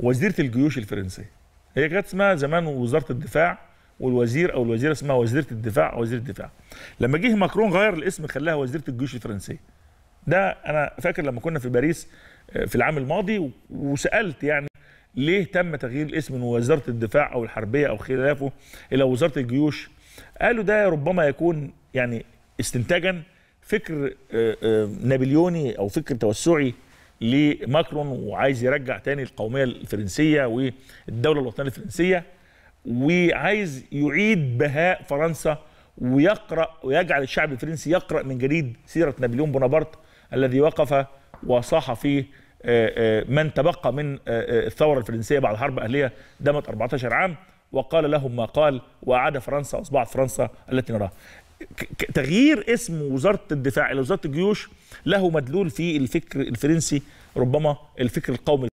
وزيره الجيوش الفرنسيه هي كانت اسمها زمان وزاره الدفاع والوزير او الوزيره اسمها وزيره الدفاع او وزير الدفاع لما جه ماكرون غير الاسم خلاها وزيره الجيوش الفرنسيه ده انا فاكر لما كنا في باريس آه، في العام الماضي وسالت يعني ليه تم تغيير الاسم من وزاره الدفاع او الحربيه او خلافه الى وزاره الجيوش قالوا ده ربما يكون يعني استنتاجا فكر آه، آه، نابليوني او فكر توسعي لماكرون وعايز يرجع تاني القوميه الفرنسيه والدوله الوطنيه الفرنسيه وعايز يعيد بهاء فرنسا ويقرا ويجعل الشعب الفرنسي يقرا من جديد سيره نابليون بونابرت الذي وقف وصاح فيه آه، آه، من تبقى من آه، الثوره الفرنسيه بعد حرب اهليه دامت 14 عام وقال لهم ما قال واعاد فرنسا أصبحت فرنسا التي نراها تغيير اسم وزاره الدفاع الى وزاره الجيوش له مدلول في الفكر الفرنسي ربما الفكر القومي